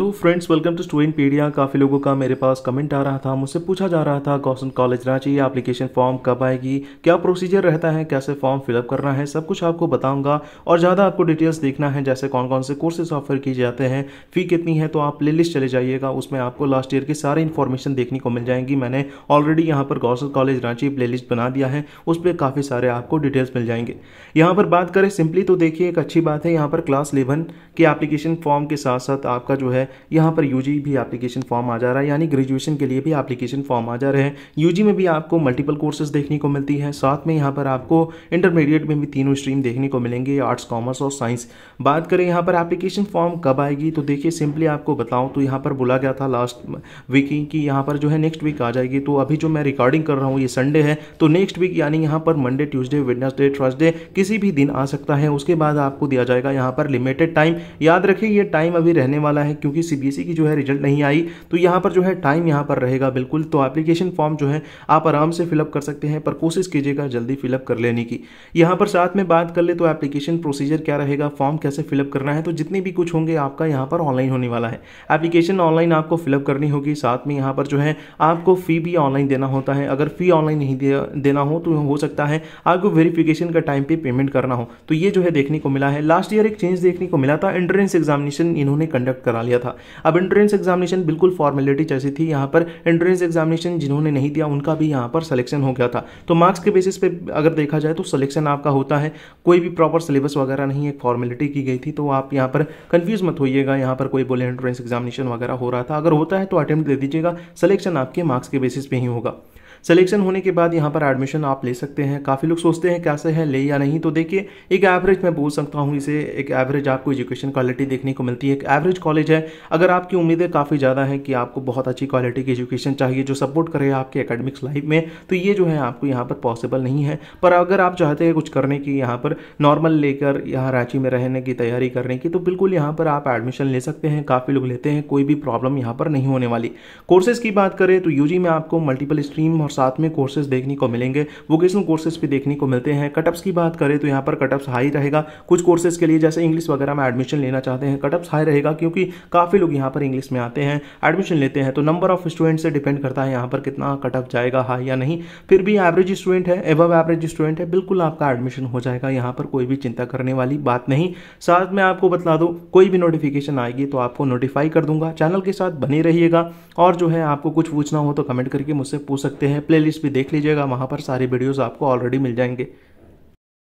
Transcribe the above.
hello friends welcome to Studentpedia काफ़ी लोगों का मेरे पास कमेंट आ रहा था मुझसे पूछा जा रहा था Gossner college Ranchi application form कब आएगी क्या प्रोसीजर रहता है कैसे फॉर्म फिलअप करना है सब कुछ आपको बताऊंगा और ज़्यादा आपको डिटेल्स देखना है जैसे कौन कौन से कोर्सेज ऑफर किए जाते हैं फ़ी कितनी है तो आप प्ले लिस्ट चले जाइएगा उसमें आपको लास्ट ईयर की सारी इन्फॉर्मेशन देखने को मिल जाएंगी मैंने ऑलरेडी यहाँ पर Gossner college Ranchi playlist बना दिया है उस पर काफ़ी सारे आपको डिटेल्स मिल जाएंगे यहाँ पर बात करें सिंपली तो देखिए एक अच्छी बात है यहाँ पर क्लास इलेवन के एप्लीकेशन फॉर्म के साथ साथ आपका जो है यहाँ पर यूजी भी एप्लीकेशन फॉर्म आ जा रहा है यानी ग्रेजुएशन के लिए भी एप्लीकेशन फॉर्म आ जा रहे हैं यूजी में भी आपको मल्टीपल कोर्सेज देखने को मिलती है साथ में यहाँ पर आपको इंटरमीडिएट में भी तीनों स्ट्रीम देखने को मिलेंगे आर्ट्स कॉमर्स और साइंस बात करें यहाँ पर एप्लीकेशन फॉर्म कब आएगी तो देखिए सिंपली आपको बताऊँ तो यहाँ पर बोला गया था लास्ट वीक कि यहाँ पर जो है नेक्स्ट वीक आ जाएगी तो अभी जो मैं रिकॉर्डिंग कर रहा हूँ ये संडे है तो नेक्स्ट वीक यानी यहाँ पर मंडे ट्यूजडे वेडनेसडे थर्सडे किसी भी दिन आ सकता है उसके बाद आपको दिया जाएगा यहाँ पर लिमिटेड टाइम याद रखिए ये टाइम अभी रहने वाला है क्योंकि क्योंकि सीबीएसई e की जो है रिजल्ट नहीं आई तो यहां पर जो है टाइम यहां पर रहेगा बिल्कुल तो एप्लीकेशन फॉर्म जो है आप आराम से फिलअप कर सकते हैं पर कोशिश कीजिएगा जल्दी फिलअप कर लेने की यहां पर साथ में बात कर ले तो एप्लीकेशन प्रोसीजर क्या रहेगा फॉर्म कैसे फिलअप करना है तो जितने भी कुछ होंगे आपका यहां पर ऑनलाइन होने वाला है एप्लीकेशन ऑनलाइन आपको फिलअप करनी होगी साथ में यहां पर जो है आपको फ़ी भी ऑनलाइन देना होता है अगर फ़ी ऑनलाइन नहीं देना हो तो हो सकता है आपको वेरिफिकेशन का टाइम पे पेमेंट करना हो तो ये जो है देखने को मिला है लास्ट ईयर एक चेंज देखने को मिला था एंट्रेंस एग्जामिनेशन इन्होंने कंडक्ट करा लिया दिया था अब एंट्रेंस एग्जामिनेशन बिल्कुल फॉर्मेलिटी जैसी थी यहाँ पर एंट्रेंस एग्जामिनेशन जिन्होंने नहीं दिया उनका भी यहाँ पर सिलेक्शन हो गया था तो मार्क्स के बेसिस पे अगर देखा जाए तो सिलेक्शन आपका होता है कोई भी प्रॉपर सिलेबस वगैरह नहीं एक फॉर्मेलिटी की गई थी तो आप यहाँ पर कन्फ्यूज मत होइएगा यहाँ पर कोई बोले एंट्रेंस एग्जामिनेशन वगैरह हो रहा था अगर होता है तो अटैम्प्ट दे दीजिएगा सिलेक्शन आपके मार्क्स के बेसिस पर ही होगा सिलेक्शन होने के बाद यहाँ पर एडमिशन आप ले सकते हैं काफ़ी लोग सोचते हैं कैसे है ले या नहीं तो देखिए एक एवरेज मैं बोल सकता हूँ इसे एक एवरेज आपको एजुकेशन क्वालिटी देखने को मिलती है एक एवरेज कॉलेज है अगर आपकी उम्मीदें काफ़ी ज़्यादा हैं कि आपको बहुत अच्छी क्वालिटी की एजुकेशन चाहिए जो सपोर्ट करे आपके एकेडमिक्स लाइफ में तो ये जो है आपको यहाँ पर पॉसिबल नहीं है पर अगर आप चाहते हैं कुछ करने की यहाँ पर नॉर्मल लेकर यहाँ रांची में रहने की तैयारी करने की तो बिल्कुल यहाँ पर आप एडमिशन ले सकते हैं काफ़ी लोग लेते हैं कोई भी प्रॉब्लम यहाँ पर नहीं होने वाली कोर्सेज की बात करें तो यूजी में आपको मल्टीपल स्ट्रीम और और साथ में कोर्सेज देखने को मिलेंगे वोकेशनल कोर्सेज भी देखने को मिलते हैं कटअप्स की बात करें तो यहाँ पर कटअप्स हाई रहेगा कुछ कोर्सेज के लिए जैसे इंग्लिश वगैरह में एडमिशन लेना चाहते हैं कटअप्स हाई रहेगा क्योंकि काफ़ी लोग यहाँ पर इंग्लिश में आते हैं एडमिशन लेते हैं तो नंबर ऑफ स्टूडेंट से डिपेंड करता है यहाँ पर कितना कटअप जाएगा हाई या नहीं फिर भी एवरेज स्टूडेंट है एबव एवरेज स्टूडेंट है बिल्कुल आपका एडमिशन हो जाएगा यहाँ पर कोई भी चिंता करने वाली बात नहीं साथ में आपको बतला दो कोई भी नोटिफिकेशन आएगी तो आपको नोटिफाई कर दूंगा चैनल के साथ बने रहिएगा और जो है आपको कुछ पूछना हो तो कमेंट करके मुझसे पूछ सकते हैं हैं प्लेलिस्ट भी देख लीजिएगा वहाँ पर सारी वीडियोस आपको ऑलरेडी मिल जाएंगे